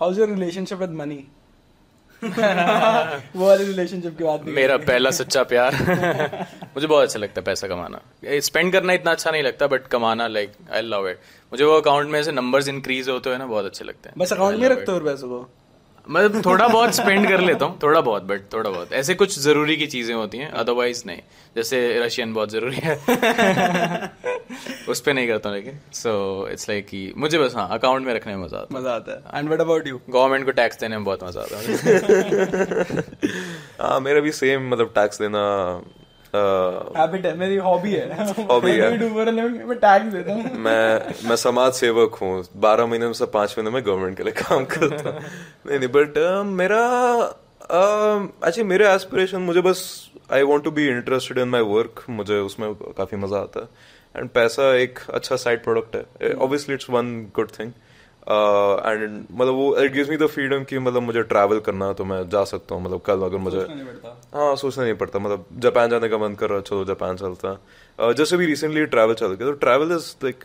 How is your relationship with money वो वाली relationship की बात मेरा पहला सच्चा प्यार मुझे बहुत अच्छा लगता है पैसा कमाना स्पेंड करना इतना अच्छा नहीं लगता बट कमाना लाइक आई लव इट मुझे वो अकाउंट में से नंबर्स इंक्रीज होते हैं ना बहुत अच्छे लगते हैं बस अकाउंट में रखते हो पैसे को मतलब थोड़ा बहुत स्पेंड कर लेता हूँ थोड़ा बहुत बट थोड़ा बहुत ऐसे कुछ जरूरी की चीजें होती हैं अदरवाइज नहीं जैसे रशियन बहुत जरूरी है उस पर नहीं करता हूँ लेकिन सो इट्स लाइक कि मुझे बस हाँ अकाउंट में रखने में मजा आता है मजा आता है and what about you government को टैक्स देने में बहुत मजा आता है हाँ मेरा भी सेम मतलब टैक्स देना हैबिट हाँ, है मेरी हॉबी है हॉबी है मैं देता हूँ मैं मैं समाज सेवक हूँ बारह महीने में से महीने में गवर्नमेंट के लिए काम करता हूँ नहीं नहीं बट मेरा मेरे एस्पिरेशन मुझे बस I want to be interested in my work मुझे उसमें काफ़ी मज़ा आता है एंड पैसा एक अच्छा साइड प्रोडक्ट है obviously it's one good thing and मतलब वो it gives me the freedom कि मतलब मुझे ट्रैवल करना है तो मैं जा सकता हूँ मतलब कल अगर मुझे हाँ सोचना नहीं पड़ता मतलब जापान जाने का मन कर रहा चलो जापान चलता है uh, जैसे भी रिसेंटली ट्रैवल चल गया तो ट्रैवल इज लाइक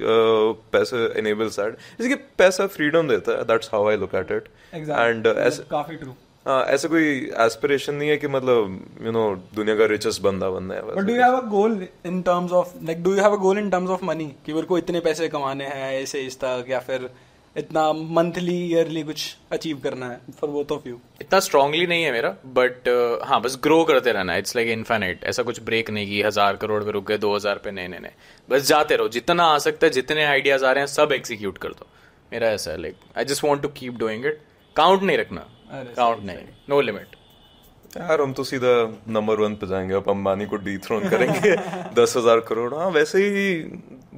पैसे इनेबल्स दैट इसलिए पैसा फ्रीडम देता है that's how I look at it and काफी ट्रू हाँ, ऐसा कोई एस्पिरेशन नहीं है कि मतलब यू नो दुनिया का रिचेस्ट बंदा बनना है but do you have a goal in terms of like do you have a goal in terms of money कि मेरे को इतने पैसे कमाने हैं ऐसे इस तक या फिर इतना मंथली ईयरली कुछ अचीव करना है फॉर बोथ ऑफ यू इतना स्ट्रांगली नहीं है मेरा बट uh, हाँ बस ग्रो करते रहना इट्स लाइक इन्फेनेट ऐसा कुछ ब्रेक नहीं की हजार करोड़ पे रुक गए दो हजार पे नहीं नहीं नहीं बस जाते रहो जितना आ सकता है जितने आइडियाज आ रहे हैं सब एग्जीक्यूट कर दो मेरा ऐसा है like I just want to keep doing it count नहीं रखना काउंट नहीं नो लिमिट यार हम तो सीधा नंबर वन पे जाएंगे अब अंबानी को डी थ्रोन करेंगे दस हजार करोड़ हाँ वैसे ही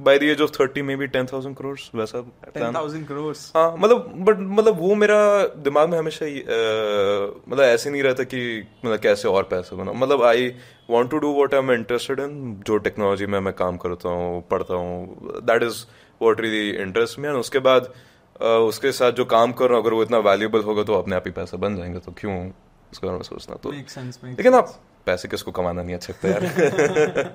by the age of thirty में भी टेन थाउजेंड करोड़ वैसा टेन थाउजेंड करोड़ हाँ मतलब बट मतलब वो मेरा दिमाग में हमेशा ही मतलब ऐसे नहीं रहता कि मतलब कैसे और पैसे बना मतलब I want to do what I am interested in जो टेक्नोलॉजी में मैं काम करता हूँ पढ़ता हूँ that is what really interest में उसके बाद उसके साथ जो काम कर रहा हूँ अगर वो इतना वैल्यूबल होगा तो अपने आप ही पैसे बन जाएंगे तो क्यों उसके बारे में सोचना तो लेकिन आप पैसे किसको कमाना नहीं अच्छा लगता यार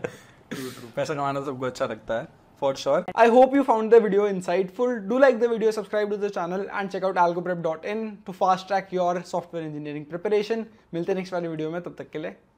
पैसा कमाना सबको अच्छा लगता है for sure. I hope you found the video insightful. Do like the video, subscribe to the channel and check out algoprep.in to fast track your software engineering preparation. मिलते हैं नेक्स्ट वाले वीडियो में तब तक के लिए